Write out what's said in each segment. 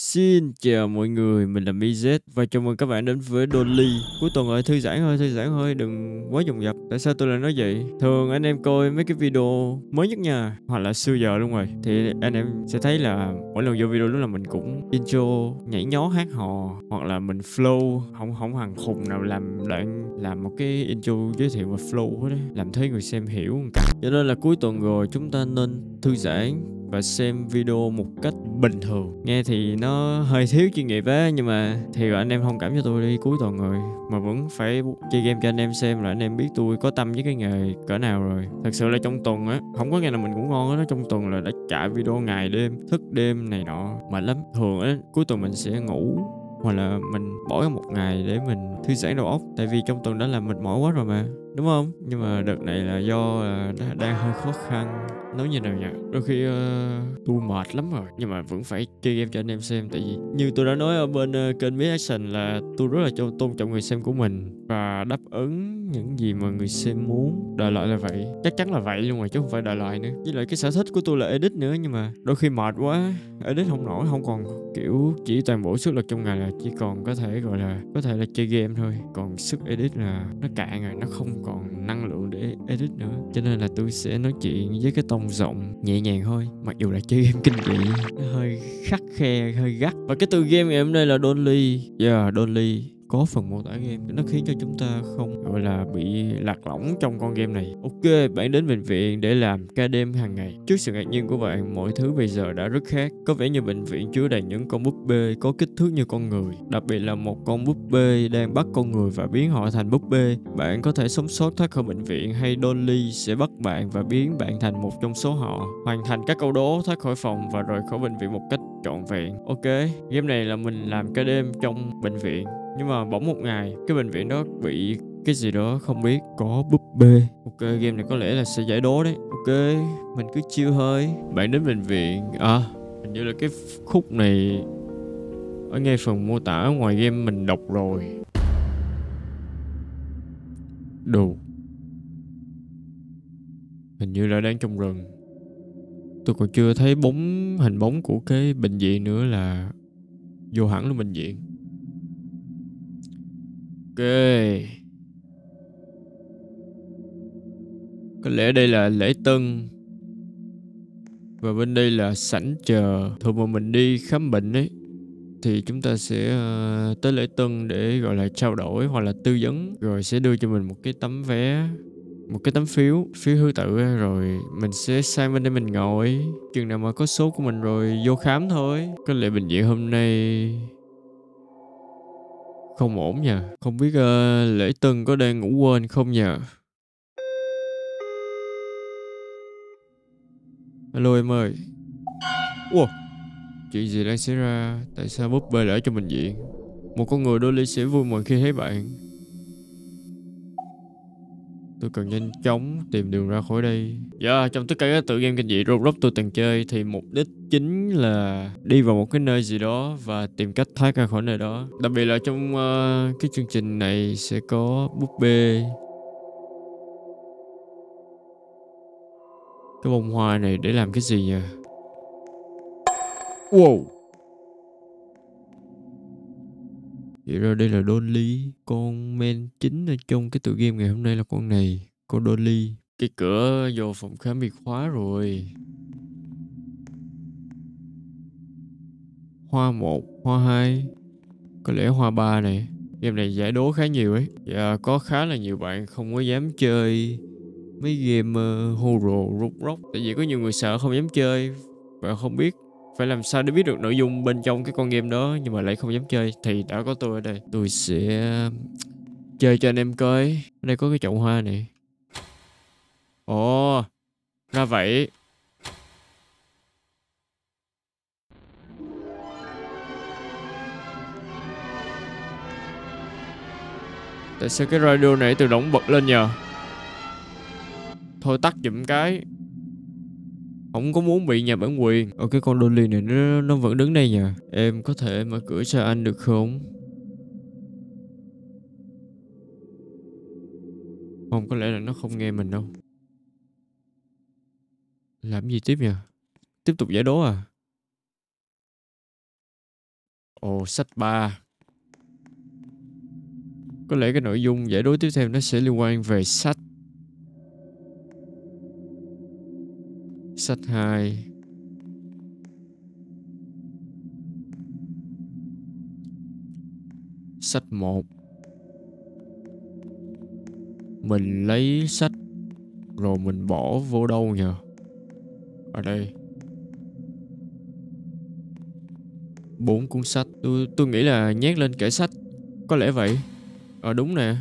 Xin chào mọi người, mình là MiZ và chào mừng các bạn đến với Dolly. Cuối tuần ơi, thư giãn hơi thư giãn hơi đừng quá dùng dập. Tại sao tôi lại nói vậy? Thường anh em coi mấy cái video mới nhất nha, hoặc là xưa giờ luôn rồi. Thì anh em sẽ thấy là mỗi lần vô video lúc là mình cũng intro, nhảy nhó hát hò, hoặc là mình flow, không không hằng khùng nào làm đoạn làm một cái intro giới thiệu và flow hết đấy, làm thấy người xem hiểu một cách. Cho nên là cuối tuần rồi chúng ta nên thư giãn và xem video một cách bình thường nghe thì nó hơi thiếu chuyên nghiệp á nhưng mà thì anh em thông cảm cho tôi đi cuối tuần rồi mà vẫn phải chơi game cho anh em xem là anh em biết tôi có tâm với cái nghề cỡ nào rồi thật sự là trong tuần á không có ngày nào mình cũng ngon á trong tuần là đã chạy video ngày đêm thức đêm này nọ mà lắm thường á cuối tuần mình sẽ ngủ hoặc là mình bỏ một ngày để mình thư giãn đầu óc tại vì trong tuần đó là mệt mỏi quá rồi mà đúng không nhưng mà đợt này là do là đang hơi khó khăn nói như nào nhỉ đôi khi uh, tôi mệt lắm rồi nhưng mà vẫn phải chơi game cho anh em xem tại vì như tôi đã nói ở bên uh, kênh Miss Action là tôi rất là tôn trọng người xem của mình và đáp ứng những gì mà người xem muốn đại loại là vậy chắc chắn là vậy luôn rồi chứ không phải đại loại nữa với lại cái sở thích của tôi là edit nữa nhưng mà đôi khi mệt quá edit không nổi không còn kiểu chỉ toàn bộ sức lực trong ngày là chỉ còn có thể gọi là có thể là chơi game thôi còn sức edit là nó cạn rồi nó không còn năng lượng để edit nữa cho nên là tôi sẽ nói chuyện với cái tông rộng nhẹ nhàng thôi mặc dù là chơi game kinh dị nó hơi khắc khe hơi gắt và cái từ game ngày hôm nay là Donly yeah Donly có phần mô tả game nó khiến cho chúng ta không gọi là bị lạc lõng trong con game này ok bạn đến bệnh viện để làm ca đêm hàng ngày trước sự ngạc nhiên của bạn mọi thứ bây giờ đã rất khác có vẻ như bệnh viện chứa đầy những con búp bê có kích thước như con người đặc biệt là một con búp bê đang bắt con người và biến họ thành búp bê bạn có thể sống sót thoát khỏi bệnh viện hay Dolly sẽ bắt bạn và biến bạn thành một trong số họ hoàn thành các câu đố thoát khỏi phòng và rời khỏi bệnh viện một cách trọn vẹn ok game này là mình làm ca đêm trong bệnh viện nhưng mà bỗng một ngày cái bệnh viện đó bị cái gì đó không biết có búp bê ok game này có lẽ là sẽ giải đố đấy ok mình cứ chiêu hơi bạn đến bệnh viện à hình như là cái khúc này ở ngay phần mô tả ngoài game mình đọc rồi đồ hình như là đang trong rừng tôi còn chưa thấy bóng hình bóng của cái bệnh viện nữa là vô hẳn luôn bệnh viện có lẽ đây là lễ tân Và bên đây là sảnh chờ Thường mà mình đi khám bệnh ấy thì chúng ta sẽ ờ, tới lễ tân để gọi là trao đổi hoặc là tư vấn rồi sẽ đưa cho mình một cái tấm vé một cái tấm phiếu phiếu thứ tự rồi mình sẽ sang bên đây mình ngồi chừng nào mà có số của mình rồi vô khám thôi có lẽ bệnh viện hôm nay không ổn nha, không biết uh, lễ tân có đang ngủ quên không nha. Alo em ơi. Wow, chuyện gì đang xảy ra? Tại sao búp bê lại cho mình diện? Một con người đôi lý sẽ vui mừng khi thấy bạn Tôi cần nhanh chóng tìm đường ra khỏi đây. Dạ, yeah, trong tất cả các tựa game kinh dị Roblox tôi từng chơi thì mục đích chính là đi vào một cái nơi gì đó và tìm cách thoát ra khỏi nơi đó. Đặc biệt là trong uh, cái chương trình này sẽ có búp bê. Cái bông hoa này để làm cái gì nhỉ? Wow! Vậy rồi đây là Dolly, con men chính ở trong cái tựa game ngày hôm nay là con này, con Dolly. Cái cửa vô phòng khám bị khóa rồi. Hoa 1, hoa 2, có lẽ hoa 3 này. Game này giải đố khá nhiều ấy. Và có khá là nhiều bạn không có dám chơi mấy game uh, horror, rút rock. Tại vì có nhiều người sợ không dám chơi và không biết phải làm sao để biết được nội dung bên trong cái con game đó nhưng mà lại không dám chơi thì đã có tôi ở đây tôi sẽ um, chơi cho anh em coi ở đây có cái chậu hoa này ồ ra vậy tại sao cái radio này tự động bật lên nhờ thôi tắt giùm cái không có muốn bị nhà bản quyền ở ờ, cái con dolly này nó, nó vẫn đứng đây nha em có thể mở cửa cho anh được không không có lẽ là nó không nghe mình đâu làm gì tiếp nhỉ tiếp tục giải đố à ồ sách ba. có lẽ cái nội dung giải đố tiếp theo nó sẽ liên quan về sách sách 2 Sách 1 Mình lấy sách Rồi mình bỏ vô đâu nhờ Ở đây bốn cuốn sách tôi tôi nghĩ là nhét lên kệ sách có lẽ vậy ờ à, đúng nè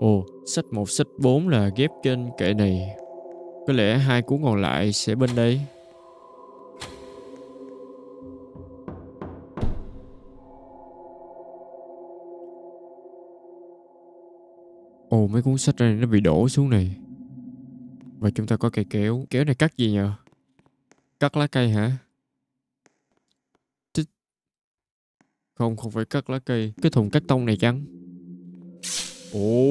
Ồ, sách 1, sách 4 là ghép trên kệ này. Có lẽ hai cuốn còn lại sẽ bên đây. Ồ, mấy cuốn sách này nó bị đổ xuống này. Và chúng ta có cây kéo. Kéo này cắt gì nhờ? Cắt lá cây hả? Không, không phải cắt lá cây. Cái thùng cắt tông này chăng? Ồ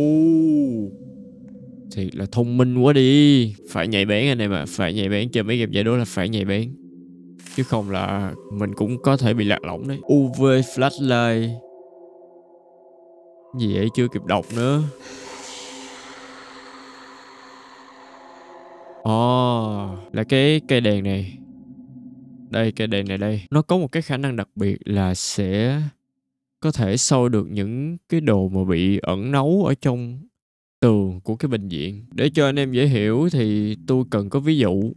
Thiệt là thông minh quá đi Phải nhạy bén anh em ạ Phải nhạy bén chơi mấy game giải đố là phải nhạy bén Chứ không là mình cũng có thể bị lạc lõng đấy UV flashlight Gì vậy chưa kịp đọc nữa Ồ oh, Là cái cây đèn này Đây cây đèn này đây Nó có một cái khả năng đặc biệt là sẽ có thể soi được những cái đồ mà bị ẩn nấu ở trong tường của cái bệnh viện để cho anh em dễ hiểu thì tôi cần có ví dụ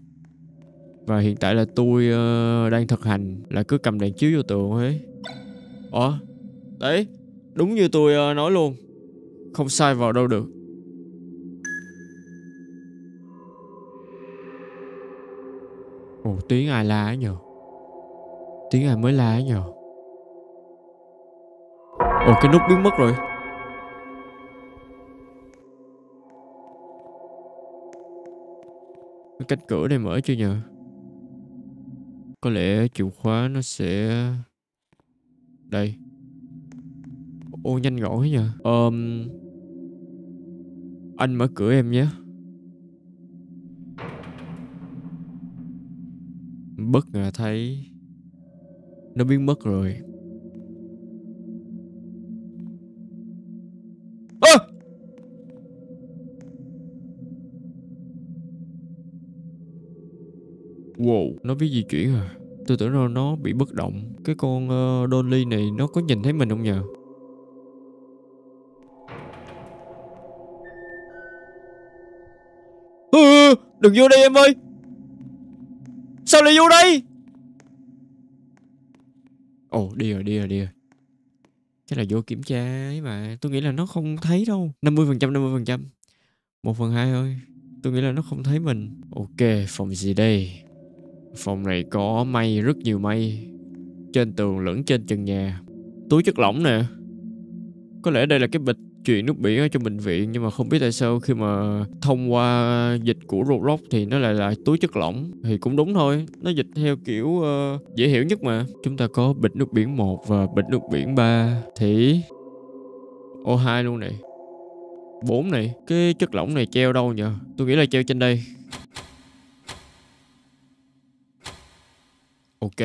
và hiện tại là tôi uh, đang thực hành là cứ cầm đèn chiếu vô tường ấy ờ đấy đúng như tôi uh, nói luôn không sai vào đâu được ồ tiếng ai la ấy nhờ tiếng ai mới la ấy nhờ Ồ cái nút biến mất rồi Cái cánh cửa này mở chưa nhờ Có lẽ chìa khóa nó sẽ Đây Ô nhanh gọn thế nhờ um, Anh mở cửa em nhé Bất ngờ thấy Nó biến mất rồi ơ à. wow nó biết di chuyển à tôi tưởng là nó bị bất động cái con uh, dolly này nó có nhìn thấy mình không nhờ à, đừng vô đây em ơi sao lại vô đây ồ oh, đi rồi đi rồi đi rồi thế là vô kiểm tra ấy mà tôi nghĩ là nó không thấy đâu 50 phần trăm 50 phần trăm một phần hai thôi tôi nghĩ là nó không thấy mình ok phòng gì đây phòng này có mây rất nhiều mây trên tường lẫn trên trần nhà túi chất lỏng nè có lẽ đây là cái bịch chuyện nước biển ở trong bệnh viện nhưng mà không biết tại sao khi mà thông qua dịch của Roblox thì nó lại là túi chất lỏng thì cũng đúng thôi nó dịch theo kiểu uh, dễ hiểu nhất mà chúng ta có bịch nước biển 1 và bịch nước biển 3 thì ô hai luôn này 4 này cái chất lỏng này treo đâu nhỉ tôi nghĩ là treo trên đây ok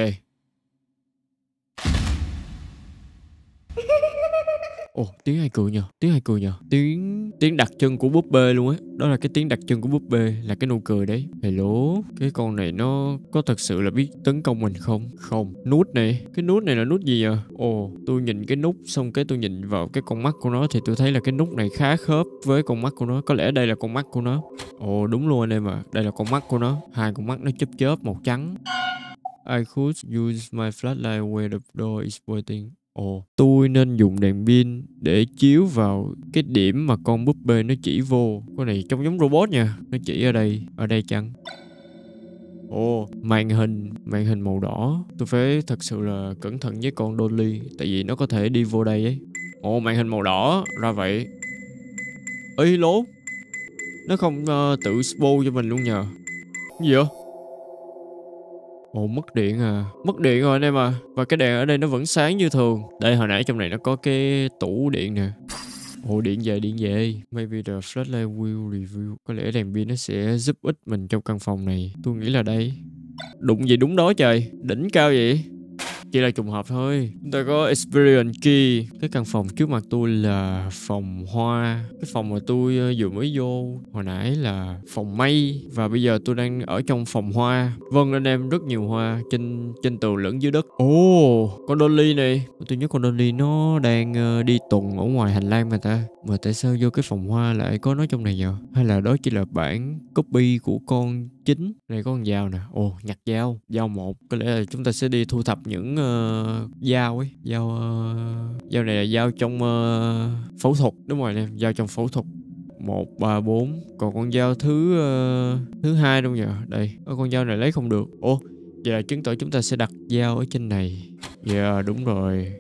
Ồ, tiếng ai cười nhờ, tiếng ai cười nhờ. Tiếng tiếng đặc trưng của búp bê luôn ấy. Đó là cái tiếng đặc trưng của búp bê là cái nụ cười đấy. Hello, cái con này nó có thật sự là biết tấn công mình không? Không. Nút này, cái nút này là nút gì à? Ồ, tôi nhìn cái nút xong cái tôi nhìn vào cái con mắt của nó thì tôi thấy là cái nút này khá khớp với con mắt của nó. Có lẽ đây là con mắt của nó. Ồ, đúng luôn anh em ạ. Đây là con mắt của nó. Hai con mắt nó chớp chớp màu trắng. I could use my flashlight where the door is waiting ồ tôi nên dùng đèn pin để chiếu vào cái điểm mà con búp bê nó chỉ vô cái này trông giống robot nha nó chỉ ở đây ở đây chăng Ồ, màn hình, màn hình màu đỏ Tôi phải thật sự là cẩn thận với con Dolly Tại vì nó có thể đi vô đây ấy Ồ, màn hình màu đỏ, ra vậy Ý lố Nó không uh, tự spoil cho mình luôn nhờ Gì vậy? Ồ mất điện à Mất điện rồi anh em à Và cái đèn ở đây nó vẫn sáng như thường Đây hồi nãy trong này nó có cái tủ điện nè Ồ điện về điện về Maybe the flashlight will review Có lẽ đèn pin nó sẽ giúp ích mình trong căn phòng này Tôi nghĩ là đây Đụng gì đúng đó trời Đỉnh cao vậy chỉ là trùng hợp thôi chúng ta có experience key cái căn phòng trước mặt tôi là phòng hoa cái phòng mà tôi ờ, vừa mới vô hồi nãy là phòng mây và bây giờ tôi đang ở trong phòng hoa vâng anh em rất nhiều hoa trên trên tường lẫn dưới đất ồ oh, con dolly này tôi nhớ con dolly nó đang ờ, đi tuần ở ngoài hành lang mà ta mà tại sao vô cái phòng hoa lại có nó trong này giờ? hay là đó chỉ là bản copy của con chính này có con dao nè ồ oh, nhặt dao dao một có lẽ là chúng ta sẽ đi thu thập những ờ, uh, ờ, dao ấy dao uh, ờ, dao này là dao trong uh, phẫu thuật đúng rồi nè dao trong phẫu thuật một ba bốn còn con dao thứ uh, thứ hai đúng không giờ đây Ở con dao này lấy không được ô vậy là chứng tỏ chúng ta sẽ đặt dao ở trên này dạ yeah, đúng rồi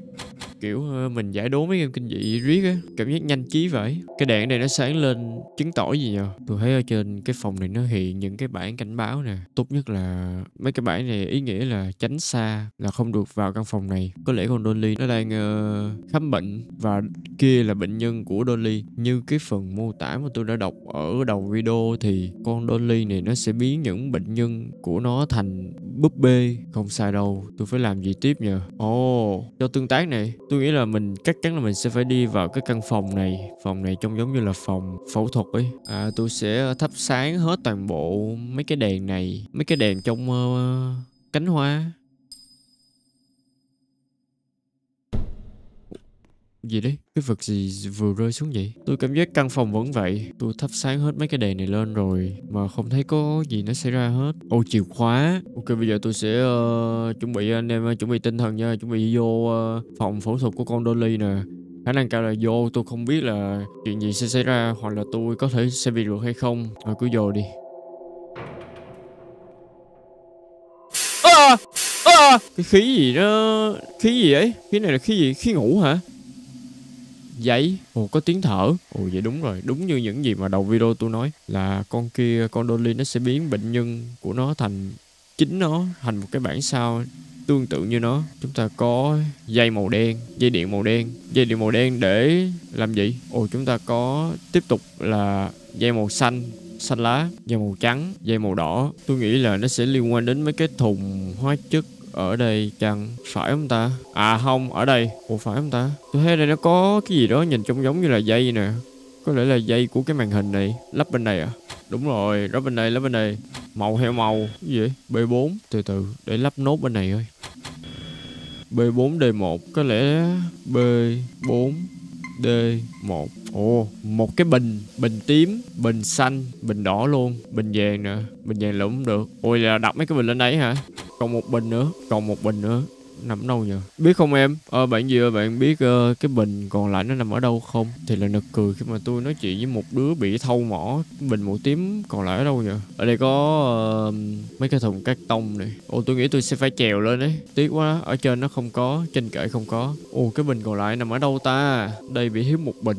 kiểu ờ, mình giải đố mấy game kinh dị riết á cảm giác nhanh trí vậy cái đèn này nó sáng lên chứng tỏ gì nhờ tôi thấy ở trên cái phòng này nó hiện những cái bản cảnh báo nè tốt nhất là mấy cái bản này ý nghĩa là tránh xa là không được vào căn phòng này có lẽ con Dolly nó đang uh, khám bệnh và kia là bệnh nhân của Dolly như cái phần mô tả mà tôi đã đọc ở đầu video thì con Dolly này nó sẽ biến những bệnh nhân của nó thành búp bê không sai đâu tôi phải làm gì tiếp nhờ ồ oh, cho tương tác này tôi nghĩ là mình chắc chắn là mình sẽ phải đi vào cái căn phòng này phòng này trông giống như là phòng phẫu thuật ấy à, tôi sẽ thắp sáng hết toàn bộ mấy cái đèn này mấy cái đèn trong uh, cánh hoa Gì đấy? Cái vật gì vừa rơi xuống vậy? Tôi cảm giác căn phòng vẫn vậy. Tôi thắp sáng hết mấy cái đèn này lên rồi mà không thấy có gì nó xảy ra hết. Ô chìa khóa. Ok bây giờ tôi sẽ uh, chuẩn bị anh em chuẩn bị tinh thần nha, chuẩn bị vô uh, phòng phẫu thuật của con Dolly nè khả năng cao là vô tôi không biết là chuyện gì sẽ xảy ra hoặc là tôi có thể sẽ bị được hay không rồi cứ vô đi cái khí gì đó khí gì ấy khí này là khí gì khí ngủ hả giấy ồ có tiếng thở ồ vậy đúng rồi đúng như những gì mà đầu video tôi nói là con kia con dolly nó sẽ biến bệnh nhân của nó thành chính nó thành một cái bản sao tương tự như nó chúng ta có dây màu đen dây điện màu đen dây điện màu đen để làm gì ồ chúng ta có tiếp tục là dây màu xanh xanh lá dây màu trắng dây màu đỏ tôi nghĩ là nó sẽ liên quan đến mấy cái thùng hóa chất ở đây chăng phải không ta à không ở đây ủa phải không ta tôi thấy đây nó có cái gì đó nhìn trông giống như là dây nè có lẽ là dây của cái màn hình này lắp bên này à đúng rồi lắp bên đây lắp bên đây màu heo màu cái gì b 4 từ từ để lắp nốt bên này thôi b 4 d 1 có lẽ b 4 d 1 ồ một cái bình bình tím bình xanh bình đỏ luôn bình vàng nè bình vàng là cũng được ôi là đặt mấy cái bình lên đấy hả còn một bình nữa Còn một bình nữa nằm đâu nhờ biết không em ờ, bạn gì ơi bạn biết uh, cái bình còn lại nó nằm ở đâu không thì là nực cười khi mà tôi nói chuyện với một đứa bị thâu mỏ bình màu tím còn lại ở đâu nhờ ở đây có uh, mấy cái thùng cắt tông này ồ tôi nghĩ tôi sẽ phải trèo lên đấy tiếc quá ở trên nó không có trên kệ không có ồ cái bình còn lại nằm ở đâu ta đây bị hiếu một bình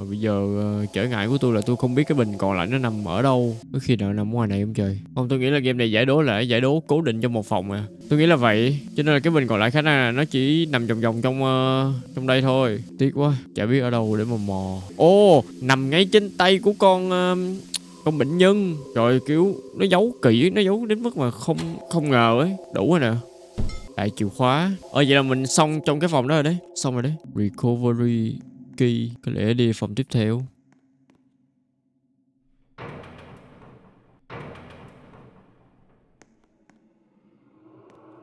mà bây giờ uh, ờ, trở ngại của tôi là tôi không biết cái bình còn lại nó nằm ở đâu có khi nào nằm ngoài này không trời không tôi nghĩ là game này giải đố là giải đố cố định trong một phòng à tôi nghĩ là vậy cho nên là cái bình còn lại khả năng là nó chỉ nằm vòng vòng trong uh, trong đây thôi tiếc quá chả biết ở đâu để mà mò ô oh, nằm ngay trên tay của con uh, con bệnh nhân rồi kiểu nó giấu kỹ nó giấu đến mức mà không không ngờ ấy đủ rồi nè đại chìa khóa ờ vậy là mình xong trong cái phòng đó rồi đấy xong rồi đấy recovery Yuki có lẽ đi phòng tiếp theo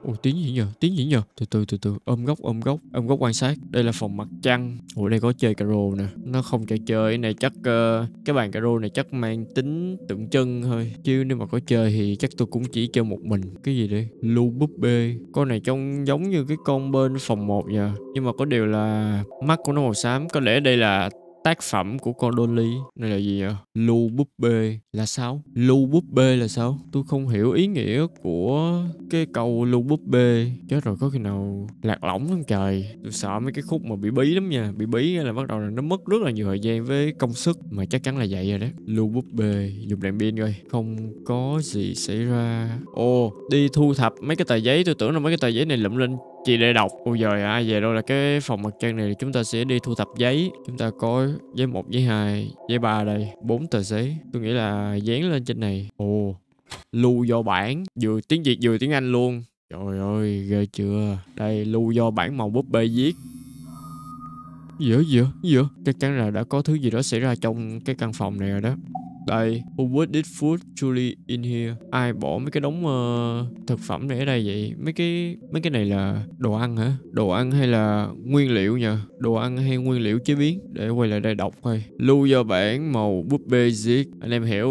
Ồ tiếng gì nhờ Tiếng gì nhờ Từ từ từ từ Ôm góc ôm góc Ôm góc quan sát Đây là phòng mặt trăng Ủa đây có chơi caro nè Nó không chơi chơi này chắc uh, Cái bàn caro này chắc mang tính tượng trưng thôi Chứ nếu mà có chơi thì chắc tôi cũng chỉ chơi một mình Cái gì đây Lưu búp bê Con này trông giống như cái con bên phòng 1 giờ Nhưng mà có điều là Mắt của nó màu xám Có lẽ đây là tác phẩm của con Dolly này là gì vậy lu búp bê là sao lu búp bê là sao tôi không hiểu ý nghĩa của cái câu lu búp bê chết rồi có khi nào lạc lõng lắm trời tôi sợ mấy cái khúc mà bị bí lắm nha bị bí là bắt đầu là nó mất rất là nhiều thời gian với công sức mà chắc chắn là vậy rồi đấy lu búp bê dùng đèn pin rồi không có gì xảy ra ồ đi thu thập mấy cái tờ giấy tôi tưởng là mấy cái tờ giấy này lụm lên chị để đọc Ôi giời ạ, à, về đâu là cái phòng mặt trăng này chúng ta sẽ đi thu thập giấy Chúng ta có giấy một giấy hai giấy ba đây bốn tờ giấy Tôi nghĩ là dán lên trên này Ồ, lưu do bản Vừa tiếng Việt vừa tiếng Anh luôn Trời ơi, ghê chưa Đây, lưu do bản màu búp bê viết Dựa dựa dựa Chắc chắn là đã có thứ gì đó xảy ra trong cái căn phòng này rồi đó đây, who would food truly in here? Ai bỏ mấy cái đống uh, thực phẩm này ở đây vậy? Mấy cái mấy cái này là đồ ăn hả? Đồ ăn hay là nguyên liệu nhờ? Đồ ăn hay nguyên liệu chế biến? Để quay lại đây đọc thôi. lưu do bản màu búp bê Zig. Anh em hiểu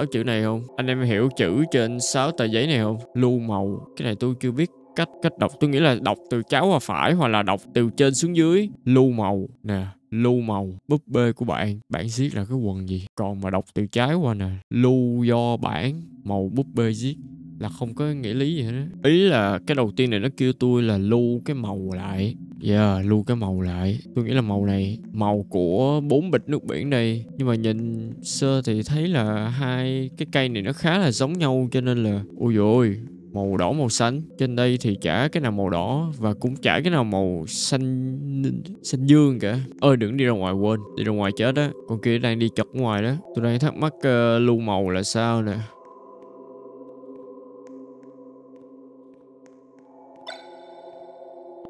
uh, chữ này không? Anh em hiểu chữ trên sáu tờ giấy này không? Lưu màu. Cái này tôi chưa biết cách cách đọc tôi nghĩ là đọc từ trái qua phải hoặc là đọc từ trên xuống dưới lưu màu nè lưu màu búp bê của bạn bạn giết là cái quần gì còn mà đọc từ trái qua nè lưu do bản màu búp bê giết là không có nghĩa lý gì hết ý là cái đầu tiên này nó kêu tôi là lưu cái màu lại yeah dạ, lưu cái màu lại tôi nghĩ là màu này màu của bốn bịch nước biển đây nhưng mà nhìn sơ thì thấy là hai cái cây này nó khá là giống nhau cho nên là ôi dồi màu đỏ màu xanh trên đây thì chả cái nào màu đỏ và cũng chả cái nào màu xanh xanh dương cả ơi đừng đi ra ngoài quên đi ra ngoài chết á con kia đang đi chọc ngoài đó tôi đang thắc mắc uh, lưu màu là sao nè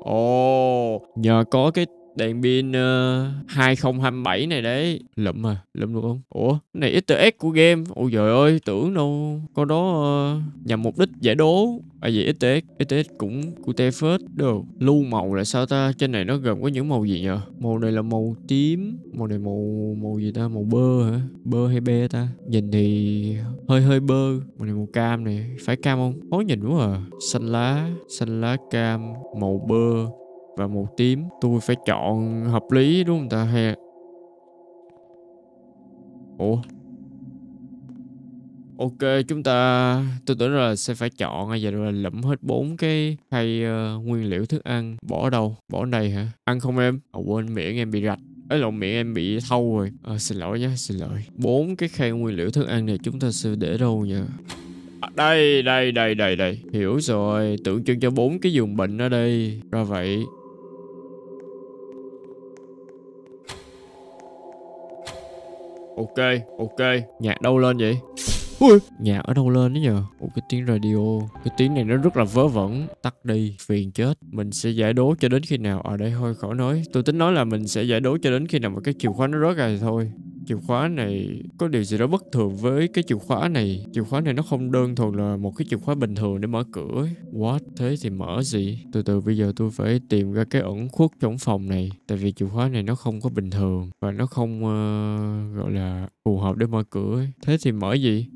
Ồ, oh, nhờ có cái đèn pin uh, ờ, 2027 này đấy lụm à lụm được không ủa cái này easter của game ôi giời ơi tưởng đâu con đó uh, nhằm mục đích giải đố à vậy easter egg cũng của te phết đồ lưu màu là sao ta trên này nó gồm có những màu gì nhờ màu này là màu tím màu này màu màu gì ta màu bơ hả bơ hay be ta nhìn thì hơi hơi bơ màu này màu cam này phải cam không khó nhìn quá à xanh lá xanh lá cam màu bơ và màu tím tôi phải chọn hợp lý đúng không ta hay ủa ok chúng ta tôi tưởng là sẽ phải chọn hay à, giờ là lụm hết bốn cái hay uh, nguyên liệu thức ăn bỏ đâu bỏ đây hả ăn không em à, quên miệng em bị rạch ấy lộn miệng em bị thâu rồi à, xin lỗi nhé xin lỗi bốn cái khay nguyên liệu thức ăn này chúng ta sẽ để đâu nha à, đây đây đây đây đây hiểu rồi tưởng chừng cho bốn cái giường bệnh ở đây ra vậy Ok, ok, nhạc đâu lên vậy? Ui, nhạc ở đâu lên đó nhờ? Ủa cái tiếng radio, cái tiếng này nó rất là vớ vẩn, tắt đi, phiền chết. Mình sẽ giải đố cho đến khi nào, ở à, đây thôi khỏi nói. Tôi tính nói là mình sẽ giải đố cho đến khi nào mà cái chìa khóa nó rớt ra thì thôi chìa khóa này có điều gì đó bất thường với cái chìa khóa này chìa khóa này nó không đơn thuần là một cái chìa khóa bình thường để mở cửa what thế thì mở gì từ từ bây giờ tôi phải tìm ra cái ẩn khuất trong phòng này tại vì chìa khóa này nó không có bình thường và nó không uh, gọi là phù hợp để mở cửa thế thì mở gì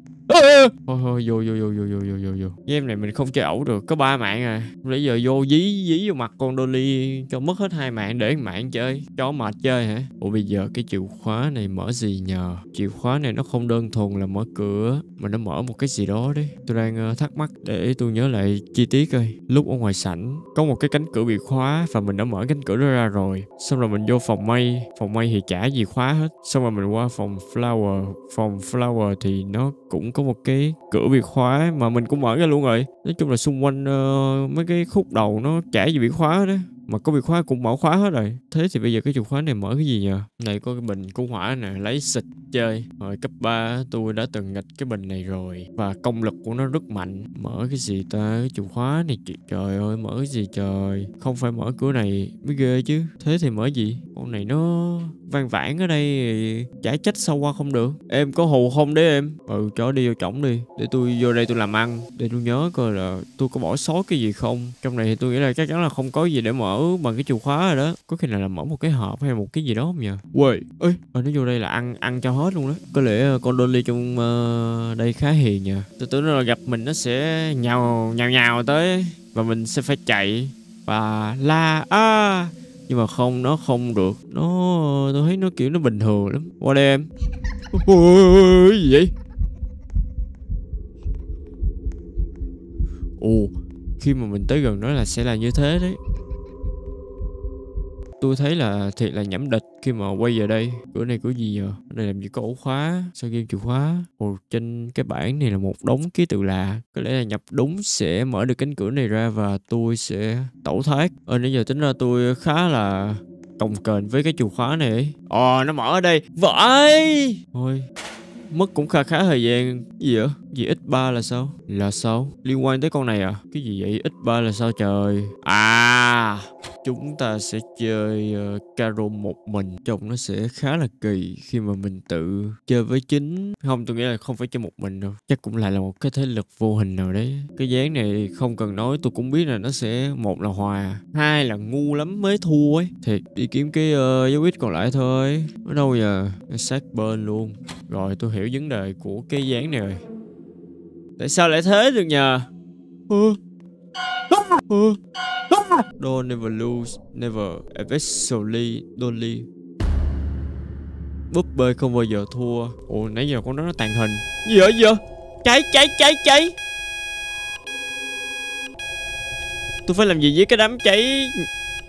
Ê, thôi thôi vô vô vô vô vô vô vô vô game này mình không chơi ẩu được có ba mạng à bây giờ vô dí dí vô mặt con dolly cho mất hết hai mạng để mạng chơi chó mệt chơi hả ủa bây giờ cái chìa khóa này mở gì nhờ chìa khóa này nó không đơn thuần là mở cửa mà nó mở một cái gì đó đấy tôi đang ờ, thắc mắc để tôi nhớ lại chi tiết coi lúc ở ngoài sảnh có một cái cánh cửa bị khóa và mình đã mở cánh cửa đó ra rồi xong rồi mình vô phòng mây phòng mây thì chả gì khóa hết xong rồi mình qua phòng flower phòng flower thì nó cũng có có một cái cửa bị khóa mà mình cũng mở ra luôn rồi nói chung là xung quanh uh, mấy cái khúc đầu nó chả gì bị khóa đó mà có bị khóa cũng mở khóa hết rồi thế thì bây giờ cái chìa khóa này mở cái gì nhờ này có cái bình cứu hỏa nè lấy xịt chơi hồi cấp 3 tôi đã từng nghịch cái bình này rồi và công lực của nó rất mạnh mở cái gì ta cái chìa khóa này trời ơi mở cái gì trời không phải mở cửa này mới ghê chứ thế thì mở gì con này nó Văn vãn ở đây thì giải trách sâu qua không được Em có hù không đấy em Ừ chó đi vô chổng đi Để tôi vô đây tôi làm ăn Để tôi nhớ coi là tôi có bỏ sót cái gì không Trong này thì tôi nghĩ là chắc chắn là không có gì để mở bằng cái chìa khóa rồi đó Có khi nào là mở một cái hộp hay một cái gì đó không nhỉ Uầy Ê à, Nó vô đây là ăn ăn cho hết luôn đó Có lẽ ờ, con Dolly trong uh, đây khá hiền nhờ Tôi tưởng là gặp mình nó sẽ nhào nhào nhào tới Và mình sẽ phải chạy Và la a à nhưng mà không nó không được nó tôi thấy nó kiểu nó bình thường lắm qua đây em ôi gì vậy ồ khi mà mình tới gần nó là sẽ là như thế đấy tôi thấy là thiệt là nhẩm địch khi mà quay về đây cửa này cửa gì giờ này làm gì có ổ khóa sao game chìa khóa Ồ, trên cái bảng này là một đống ký tự lạ có lẽ là nhập đúng sẽ mở được cánh cửa này ra và tôi sẽ tẩu thoát ờ nãy giờ tính ra tôi khá là cồng kềnh với cái chìa khóa này ồ nó mở ở đây vãi thôi Mất cũng khá khá thời gian Gì vậy? Gì x3 là sao? Là sao? Liên quan tới con này à? Cái gì vậy? x3 là sao trời? À Chúng ta sẽ chơi uh, caro một mình Trông nó sẽ khá là kỳ Khi mà mình tự chơi với chính Không tôi nghĩ là không phải chơi một mình đâu Chắc cũng lại là một cái thế lực vô hình nào đấy Cái dáng này không cần nói tôi cũng biết là nó sẽ Một là hòa Hai là ngu lắm mới thua ấy Thiệt đi kiếm cái uh, dấu ít còn lại thôi Ở đâu giờ Sát bên luôn Rồi tôi hiểu hiểu vấn đề của cây dáng này rồi Tại sao lại thế được nhờ ừ. Ừ. Don't never lose, never eventually leave. Búp bê không bao giờ thua Ủa nãy giờ con đó nó tàn hình Gì vậy gì vậy Cháy cháy cháy cháy Tôi phải làm gì với cái đám cháy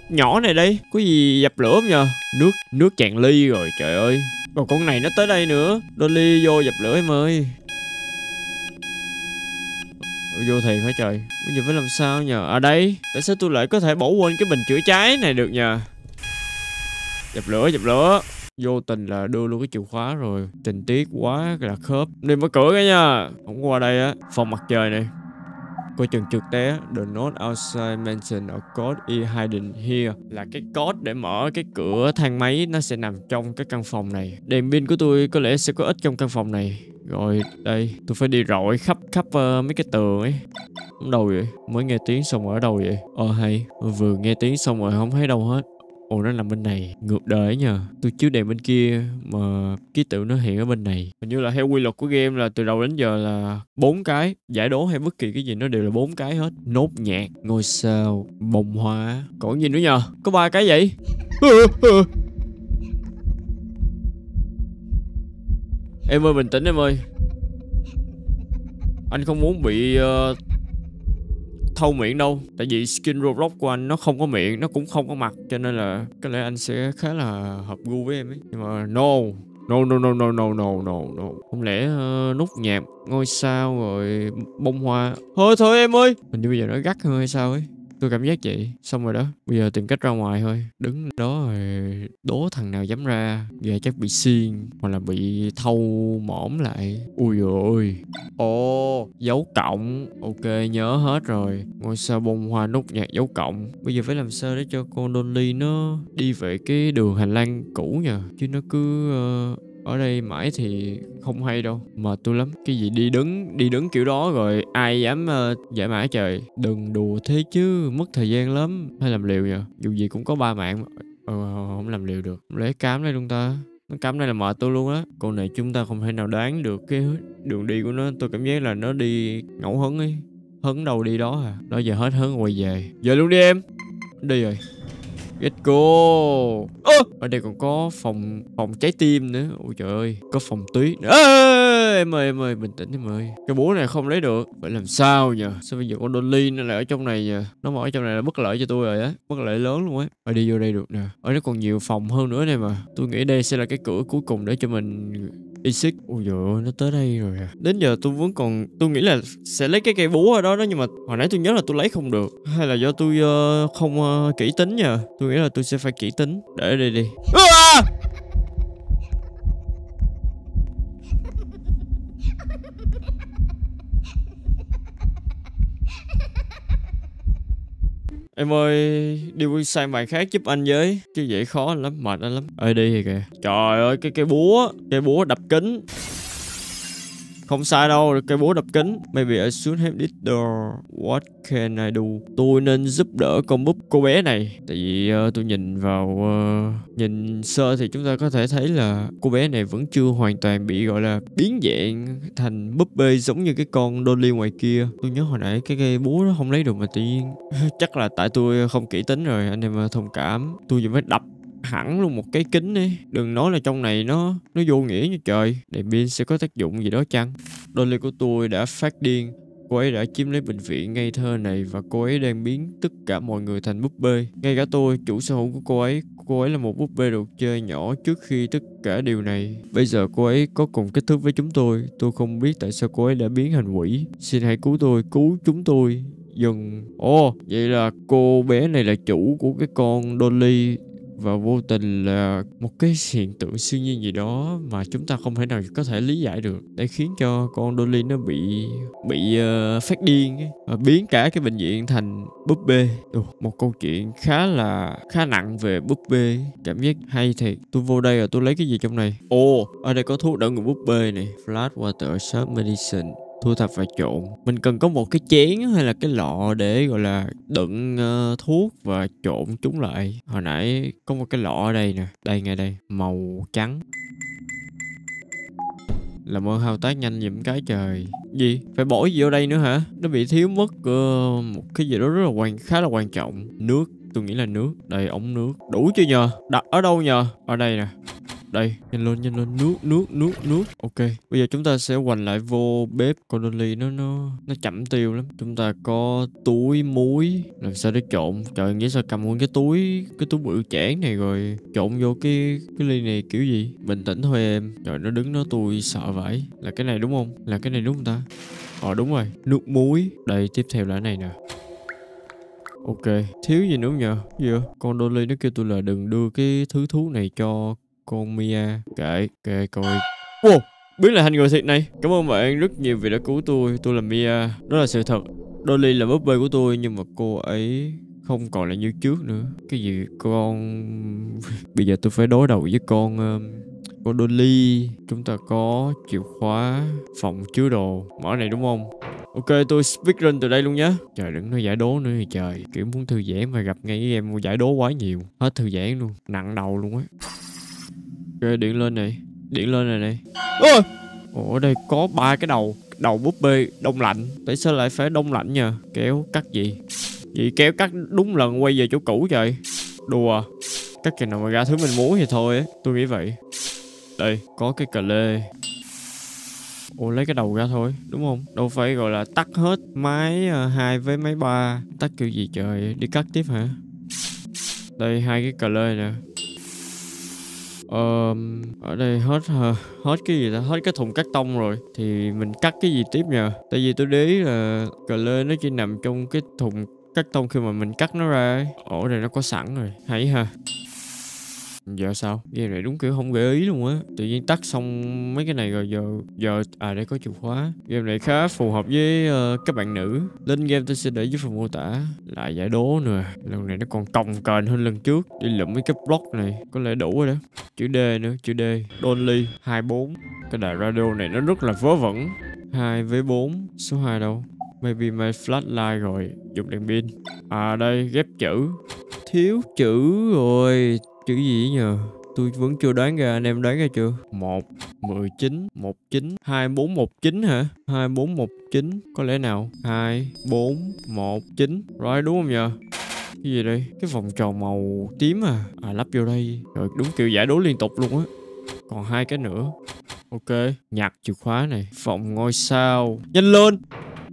nhỏ này đây Có gì dập lửa không nhờ Nước, nước tràn ly rồi trời ơi còn con này nó tới đây nữa Dolly vô dập lửa em ơi Vô thiệt hả trời Bây giờ phải làm sao nhờ À đây Tại sao tôi lại có thể bỏ quên cái bình chữa cháy này được nhờ Dập lửa dập lửa Vô tình là đưa luôn cái chìa khóa rồi Tình tiết quá là khớp Đi mở cửa cái nha Không qua đây á Phòng mặt trời này của trường trực tế, The note outside mention a code is hidden here Là cái code để mở cái cửa thang máy nó sẽ nằm trong cái căn phòng này Đèn pin của tôi có lẽ sẽ có ít trong căn phòng này rồi đây tôi phải đi rọi khắp khắp uh, mấy cái tường ấy đâu vậy mới nghe tiếng xong rồi ở đâu vậy ờ hay vừa nghe tiếng xong rồi không thấy đâu hết ồ nó nằm bên này ngược đời nhờ tôi chiếu đèn bên kia mà ký tự nó hiện ở bên này hình như là theo quy luật của game là từ đầu đến giờ là bốn cái giải đố hay bất kỳ cái gì nó đều là bốn cái hết nốt nhạc ngôi sao bông hoa còn gì nữa nhờ có ba cái vậy em ơi bình tĩnh em ơi anh không muốn bị uh, thâu miệng đâu tại vì skin roblox của anh nó không có miệng nó cũng không có mặt cho nên là có lẽ anh sẽ khá là hợp gu với em ấy nhưng mà no No no no no no no no no Không lẽ uh, nút nhạc ngôi sao rồi bông hoa Thôi thôi em ơi Hình như bây giờ nó gắt hơn hay sao ấy Tôi cảm giác vậy Xong rồi đó Bây giờ tìm cách ra ngoài thôi Đứng đó đố thằng nào dám ra Gà chắc bị xiên Hoặc là bị thâu mỏm lại Ui dồi ôi Ồ dấu cộng Ok nhớ hết rồi Ngôi sao bông hoa nút nhạc dấu cộng Bây giờ phải làm sao để cho con Dolly nó Đi về cái đường hành lang cũ nha Chứ nó cứ uh, ở đây mãi thì không hay đâu mệt tôi lắm cái gì đi đứng đi đứng kiểu đó rồi ai dám uh, giải mã trời đừng đùa thế chứ mất thời gian lắm hay làm liều nhờ dù gì cũng có ba mạng Ờ, không làm liều được. Lấy cám đây luôn ta. Nó cắm đây là mệt tôi luôn á. Con này chúng ta không thể nào đoán được cái đường đi của nó. Tôi cảm giác là nó đi ngẫu hứng ấy. Hứng đâu đi đó à. Đó giờ hết hứng quay về. Về luôn đi em. Đi rồi. Let's go. à, ở đây còn có phòng phòng trái tim nữa. Ôi trời ơi, có phòng tuyết. À, em ơi, em ơi, bình tĩnh em ơi. Cái búa này không lấy được. Phải làm sao nhờ? Sao bây giờ con Dolly nó lại ở trong này nhờ? Nó mà ở trong này là bất lợi cho tôi rồi á. Bất lợi lớn luôn á. Ở đi vô đây được nè. Ở đây còn nhiều phòng hơn nữa này mà. Tôi nghĩ đây sẽ là cái cửa cuối cùng để cho mình Isaac Ôi trời ơi nó tới đây rồi à Đến giờ tôi vẫn còn Tôi nghĩ là sẽ lấy cái cây búa ở đó đó Nhưng mà hồi nãy tôi nhớ là tôi lấy không được Hay là do tôi uh, không uh, kỹ tính nha Tôi nghĩ là tôi sẽ phải kỹ tính Để đây đi à! Em ơi, đi sang bàn khác giúp anh với. Chứ vậy khó lắm, mệt anh lắm. Ơi đi kìa. Trời ơi, cái cái búa, cái búa đập kính. Không sai đâu, cây búa đập kính. Maybe I should have did the... What can I do? Tôi nên giúp đỡ con búp cô bé này. Tại vì uh, tôi nhìn vào... Uh, nhìn sơ thì chúng ta có thể thấy là cô bé này vẫn chưa hoàn toàn bị gọi là biến dạng thành búp bê giống như cái con Dolly ngoài kia. Tôi nhớ hồi nãy cái cây búa nó không lấy được mà tự nhiên. Chắc là tại tôi không kỹ tính rồi, anh em ờ, thông cảm. Tôi vừa mới đập hẳn luôn một cái kính đi đừng nói là trong này nó nó vô nghĩa như trời đèn pin sẽ có tác dụng gì đó chăng dolly của tôi đã phát điên cô ấy đã chiếm lấy bệnh viện ngây thơ này và cô ấy đang biến tất cả mọi người thành búp bê ngay cả tôi chủ sở hữu của cô ấy cô ấy là một búp bê đồ chơi nhỏ trước khi tất cả điều này bây giờ cô ấy có cùng kích thước với chúng tôi tôi không biết tại sao cô ấy đã biến thành quỷ xin hãy cứu tôi cứu chúng tôi dừng ồ oh, vậy là cô bé này là chủ của cái con dolly và vô tình là một cái hiện tượng siêu nhiên gì đó mà chúng ta không thể nào có thể lý giải được để khiến cho con Dolly nó bị bị uh, phát điên Và biến cả cái bệnh viện thành búp bê Ồ, một câu chuyện khá là khá nặng về búp bê cảm giác hay thiệt tôi vô đây rồi tôi lấy cái gì trong này ồ ở đây có thuốc đỡ người búp bê này flat water sharp medicine thu thập và trộn mình cần có một cái chén hay là cái lọ để gọi là đựng uh, thuốc và trộn chúng lại hồi nãy có một cái lọ ở đây nè đây ngay đây màu trắng làm ơn hao tác nhanh giùm cái trời gì phải bỏ gì vô đây nữa hả nó bị thiếu mất uh, một cái gì đó rất là quan khá là quan trọng nước tôi nghĩ là nước đây ống nước đủ chưa nhờ đặt ở đâu nhờ ở đây nè đây, nhanh lên, nhanh lên, nuốt, nuốt, nuốt, nuốt. Ok, bây giờ chúng ta sẽ hoành lại vô bếp. Con Dolly nó nó nó chậm tiêu lắm. Chúng ta có túi muối, làm sao để trộn. Trời, nghĩ sao cầm luôn cái túi, cái túi bự chản này rồi trộn vô cái cái ly này kiểu gì? Bình tĩnh thôi em. Trời, nó đứng nó tôi sợ vậy Là cái này đúng không? Là cái này đúng không ta? Ờ đúng rồi, nước muối. Đây, tiếp theo là cái này nè. Ok, thiếu gì nữa không nhờ? Gì vậy? Con Dolly nó kêu tôi là đừng đưa cái thứ thuốc này cho con Mia Kệ kệ coi Wow biết là thành người thiệt này Cảm ơn bạn rất nhiều vì đã cứu tôi Tôi là Mia Đó là sự thật Dolly là búp bê của tôi Nhưng mà cô ấy không còn là như trước nữa cái gì con bây giờ tôi phải đối đầu với con uh, con Dolly chúng ta có chìa khóa phòng chứa đồ mở này đúng không ok tôi speak lên từ đây luôn nhé trời đừng nói giải đố nữa thì trời kiểu muốn thư giãn mà gặp ngay game giải đố quá nhiều hết thư giãn luôn nặng đầu luôn á Ok, điện lên này. Điện lên này này. Ôi! ở đây có ba cái đầu đầu búp bê đông lạnh tại sao lại phải đông lạnh nhờ kéo cắt gì vậy kéo cắt đúng lần quay về chỗ cũ trời đùa cắt chừng nào mà ra thứ mình muốn thì thôi á tôi nghĩ vậy đây có cái cà lê ồ lấy cái đầu ra thôi đúng không đâu phải gọi là tắt hết máy à, hai với máy ba tắt kiểu gì trời đi cắt tiếp hả đây hai cái cà lê nè Ờ, ở đây hết hả? Hết cái gì ta? Hết cái thùng cắt tông rồi. Thì mình cắt cái gì tiếp nhờ? Tại vì tôi để ý là cờ lê nó chỉ nằm trong cái thùng cắt tông khi mà mình cắt nó ra. ở đây nó có sẵn rồi. hãy ha. Dạ sao? Game này đúng kiểu không gợi ý luôn á. Tự nhiên tắt xong mấy cái này rồi giờ giờ à đây có chìa khóa. Game này khá phù hợp với uh, các bạn nữ. Link game tôi sẽ để dưới phần mô tả. Lại giải đố nữa. Lần này nó còn cồng kềnh hơn lần trước. Đi lượm mấy cái block này có lẽ đủ rồi đó. Chữ D nữa, chữ D. Donly 24. Cái đài radio này nó rất là vớ vẩn. 2 với 4, số 2 đâu? Maybe my flashlight rồi, dùng đèn pin. À đây, ghép chữ thiếu chữ rồi Chữ gì nhờ? Tôi vẫn chưa đoán ra, anh em đoán ra chưa? 1, 19, 19, 2419 hả? 2419, có lẽ nào? 2, 4, 1, 9, rồi đúng không nhờ? Cái gì đây? Cái vòng tròn màu tím à? À lắp vô đây. Rồi đúng kiểu giải đố liên tục luôn á. Còn hai cái nữa. Ok, nhặt chìa khóa này. Phòng ngôi sao. Nhanh lên!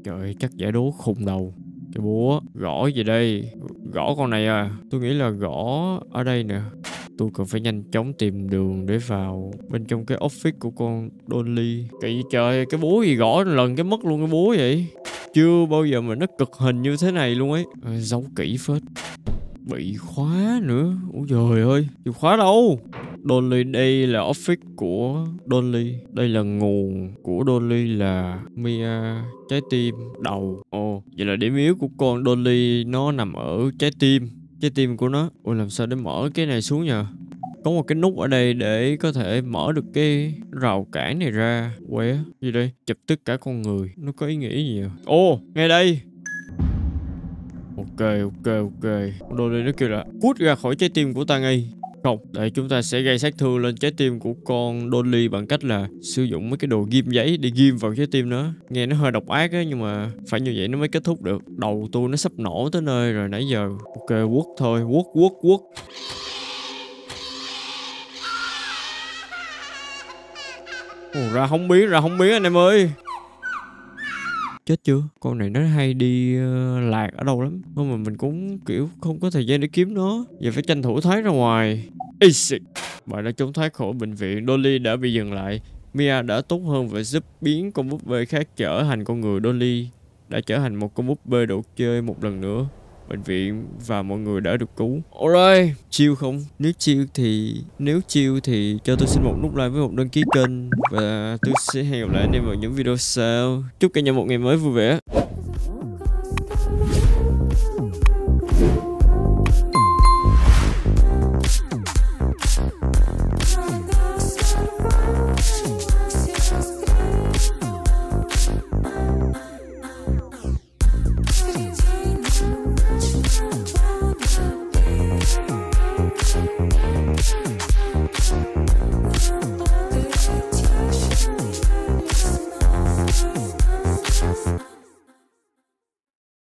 Trời chắc giải đố khùng đầu cái búa gõ gì đây gõ con này à tôi nghĩ là gõ ở đây nè tôi cần phải nhanh chóng tìm đường để vào bên trong cái office của con Dolly kỳ trời cái búa gì gõ lần cái mất luôn cái búa vậy chưa bao giờ mà nó cực hình như thế này luôn ấy à, giấu kỹ phết bị khóa nữa ôi trời ơi chìa khóa đâu Dolly đây là office của Dolly. Đây là nguồn của Dolly là Mia trái tim đầu. Ồ, oh, vậy là điểm yếu của con Dolly nó nằm ở trái tim. Trái tim của nó. Ôi làm sao để mở cái này xuống nhờ? Có một cái nút ở đây để có thể mở được cái rào cản này ra. Quế, gì đây? Chụp tất cả con người. Nó có ý nghĩa gì Ồ, oh, ngay đây ok ok ok đôi đây nó kêu là cút ra khỏi trái tim của ta ngay không để chúng ta sẽ gây sát thương lên trái tim của con Dolly bằng cách là sử dụng mấy cái đồ ghim giấy để ghim vào trái tim nó nghe nó hơi độc ác á nhưng mà phải như vậy nó mới kết thúc được đầu tôi nó sắp nổ tới nơi rồi nãy giờ ok quất thôi quất quất quất Ồ, ra không biến ra không biến anh em ơi chết chưa con này nó hay đi uh, lạc ở đâu lắm nhưng mà mình cũng kiểu không có thời gian để kiếm nó giờ phải tranh thủ thoát ra ngoài Easy. Bà đã trốn thoát khỏi bệnh viện, Dolly đã bị dừng lại. Mia đã tốt hơn và giúp biến con búp bê khác trở thành con người Dolly. Đã trở thành một con búp bê đồ chơi một lần nữa. Bệnh viện và mọi người đã được cứu. Alright, chiêu không? Nếu chiêu thì... Nếu chiêu thì cho tôi xin một nút like với một đăng ký kênh. Và tôi sẽ hẹn gặp lại anh em vào những video sau. Chúc cả nhà một ngày mới vui vẻ.